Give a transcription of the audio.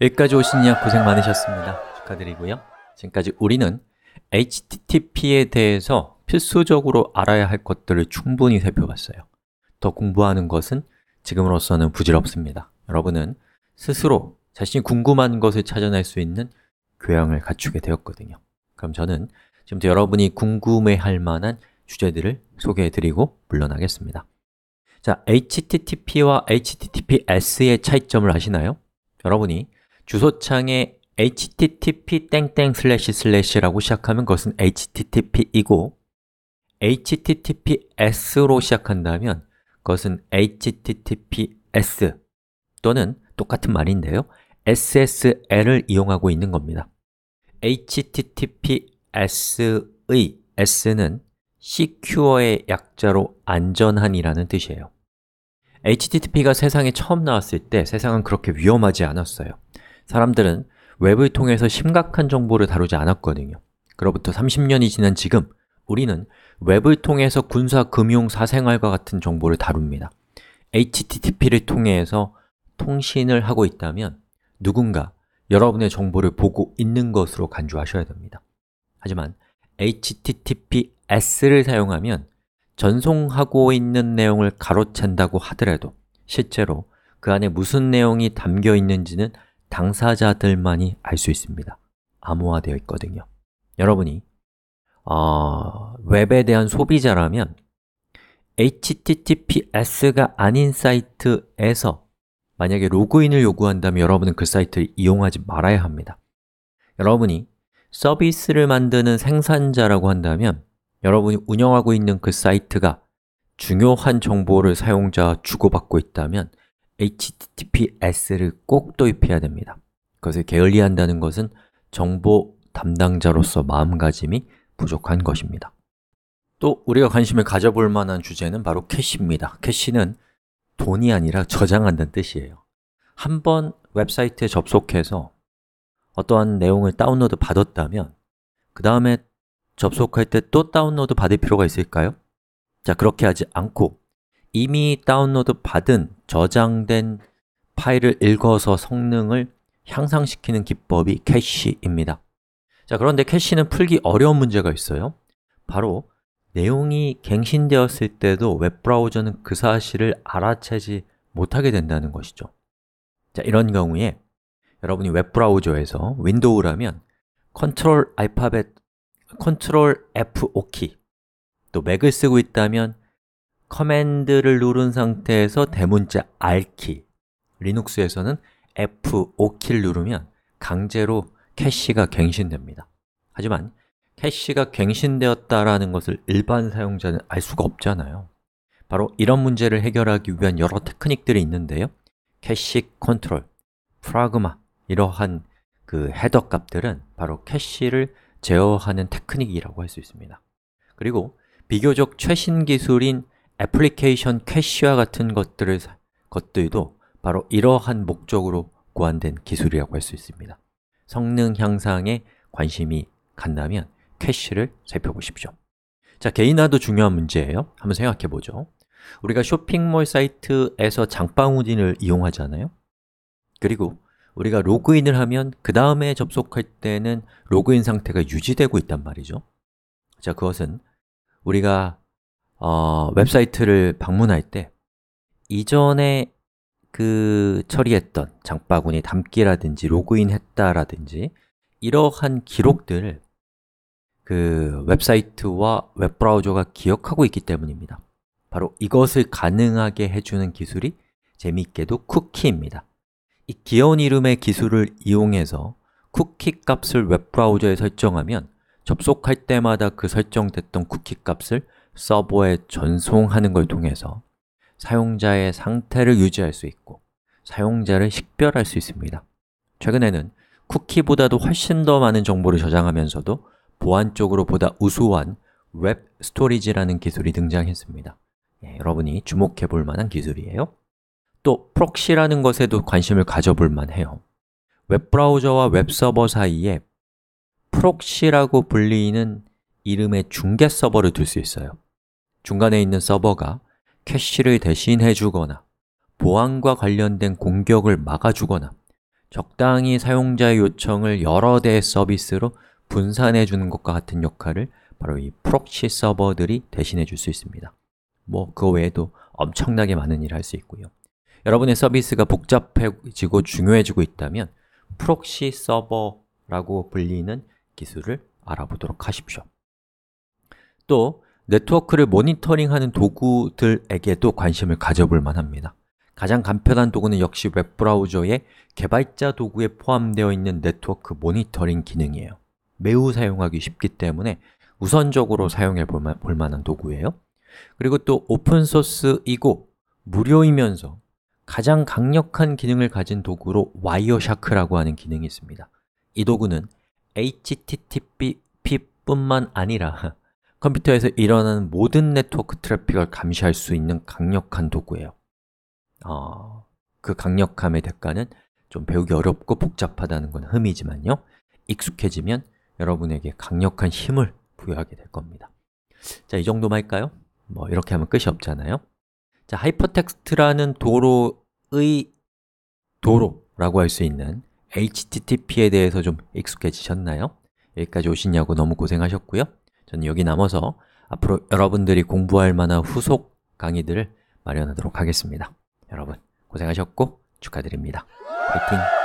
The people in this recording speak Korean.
여기까지 오시느냐 고생 많으셨습니다. 축하드리고요. 지금까지 우리는 HTTP에 대해서 필수적으로 알아야 할 것들을 충분히 살펴봤어요. 더 공부하는 것은 지금으로서는 부질없습니다. 여러분은 스스로 자신이 궁금한 것을 찾아낼 수 있는 교양을 갖추게 되었거든요. 그럼 저는 지금부터 여러분이 궁금해할 만한 주제들을 소개해드리고 물러나겠습니다. 자, HTTP와 HTTPS의 차이점을 아시나요? 여러분이 주소창에 http 땡땡 슬래시 슬래라고 시작하면 그것은 http이고 https로 시작한다면 그것은 https 또는 똑같은 말인데요 SSL을 이용하고 있는 겁니다 https의 s는 secure의 약자로 안전한이라는 뜻이에요 HTTP가 세상에 처음 나왔을 때 세상은 그렇게 위험하지 않았어요 사람들은 웹을 통해서 심각한 정보를 다루지 않았거든요. 그로부터 30년이 지난 지금 우리는 웹을 통해서 군사, 금융, 사생활과 같은 정보를 다룹니다. HTTP를 통해서 통신을 하고 있다면 누군가 여러분의 정보를 보고 있는 것으로 간주하셔야 됩니다. 하지만 HTTPS를 사용하면 전송하고 있는 내용을 가로챈다고 하더라도 실제로 그 안에 무슨 내용이 담겨 있는지는 당사자들만이 알 수 있습니다. 암호화되어 있거든요. 여러분이 어, 웹에 대한 소비자라면 HTTPS가 아닌 사이트에서 만약에 로그인을 요구한다면 여러분은 그 사이트를 이용하지 말아야 합니다. 여러분이 서비스를 만드는 생산자라고 한다면 여러분이 운영하고 있는 그 사이트가 중요한 정보를 사용자 와 주고받고 있다면 HTTPS를 꼭 도입해야 됩니다. 그것을 게을리한다는 것은 정보 담당자로서 마음가짐이 부족한 것입니다. 또 우리가 관심을 가져볼 만한 주제는 바로 캐시입니다. 캐시는 돈이 아니라 저장한다는 뜻이에요. 한 번 웹사이트에 접속해서 어떠한 내용을 다운로드 받았다면 그 다음에 접속할 때 또 다운로드 받을 필요가 있을까요? 자, 그렇게 하지 않고 이미 다운로드 받은 저장된 파일을 읽어서 성능을 향상시키는 기법이 캐시입니다 자, 그런데 캐시는 풀기 어려운 문제가 있어요 바로 내용이 갱신되었을 때도 웹브라우저는 그 사실을 알아채지 못하게 된다는 것이죠 자, 이런 경우에 여러분이 웹브라우저에서 윈도우라면 컨트롤 알파벳, 컨트롤 F5키 또 맥을 쓰고 있다면 커맨드를 누른 상태에서 대문자 R키 리눅스에서는 F5키를 누르면 강제로 캐시가 갱신됩니다 하지만 캐시가 갱신되었다라는 것을 일반 사용자는 알 수가 없잖아요 바로 이런 문제를 해결하기 위한 여러 테크닉들이 있는데요 캐시 컨트롤, 프라그마 이러한 그 헤더 값들은 바로 캐시를 제어하는 테크닉이라고 할 수 있습니다 그리고 비교적 최신 기술인 애플리케이션 캐시와 같은 것들을, 것들도 바로 이러한 목적으로 구안된 기술이라고 할 수 있습니다 성능 향상에 관심이 간다면 캐시를 살펴보십시오 자, 개인화도 중요한 문제예요 한번 생각해 보죠 우리가 쇼핑몰 사이트에서 장바구니를 이용하잖아요 그리고 우리가 로그인을 하면 그 다음에 접속할 때는 로그인 상태가 유지되고 있단 말이죠 자, 그것은 우리가 어, 웹사이트를 방문할 때 이전에 그 처리했던 장바구니 담기라든지 로그인 했다라든지 이러한 기록들을 그 웹사이트와 웹브라우저가 기억하고 있기 때문입니다. 바로 이것을 가능하게 해주는 기술이 재미있게도 쿠키입니다. 이 귀여운 이름의 기술을 이용해서 쿠키 값을 웹브라우저에 설정하면 접속할 때마다 그 설정됐던 쿠키 값을 서버에 전송하는 걸 통해서 사용자의 상태를 유지할 수 있고 사용자를 식별할 수 있습니다 최근에는 쿠키보다도 훨씬 더 많은 정보를 저장하면서도 보안적으로 보다 우수한 웹 스토리지라는 기술이 등장했습니다 예, 여러분이 주목해 볼 만한 기술이에요 또 프록시라는 것에도 관심을 가져볼 만해요 웹브라우저와 웹서버 사이에 프록시라고 불리는 이름의 중개 서버를 둘 수 있어요 중간에 있는 서버가 캐시를 대신해 주거나 보안과 관련된 공격을 막아주거나 적당히 사용자의 요청을 여러 대의 서비스로 분산해 주는 것과 같은 역할을 바로 이 프록시 서버들이 대신해 줄 수 있습니다 뭐 그 외에도 엄청나게 많은 일을 할 수 있고요 여러분의 서비스가 복잡해지고 중요해지고 있다면 프록시 서버라고 불리는 기술을 알아보도록 하십시오 또 네트워크를 모니터링하는 도구들에게도 관심을 가져볼 만합니다. 가장 간편한 도구는 역시 웹브라우저의 개발자 도구에 포함되어 있는 네트워크 모니터링 기능이에요. 매우 사용하기 쉽기 때문에 우선적으로 사용해 볼 만한 도구예요. 그리고 또 오픈소스이고 무료이면서 가장 강력한 기능을 가진 도구로 와이어샤크라고 하는 기능이 있습니다. 이 도구는 HTTP뿐만 아니라 컴퓨터에서 일어나는 모든 네트워크 트래픽을 감시할 수 있는 강력한 도구예요. 어, 그 강력함의 대가는 좀 배우기 어렵고 복잡하다는 건 흠이지만요. 익숙해지면 여러분에게 강력한 힘을 부여하게 될 겁니다. 자, 이 정도만 할까요? 뭐 이렇게 하면 끝이 없잖아요. 자, 하이퍼텍스트라는 도로의 도로라고 할 수 있는 HTTP에 대해서 좀 익숙해지셨나요? 여기까지 오시냐고 너무 고생하셨고요. 저는 여기 남아서 앞으로 여러분들이 공부할 만한 후속 강의들을 마련하도록 하겠습니다 여러분 고생하셨고 축하드립니다 화이팅!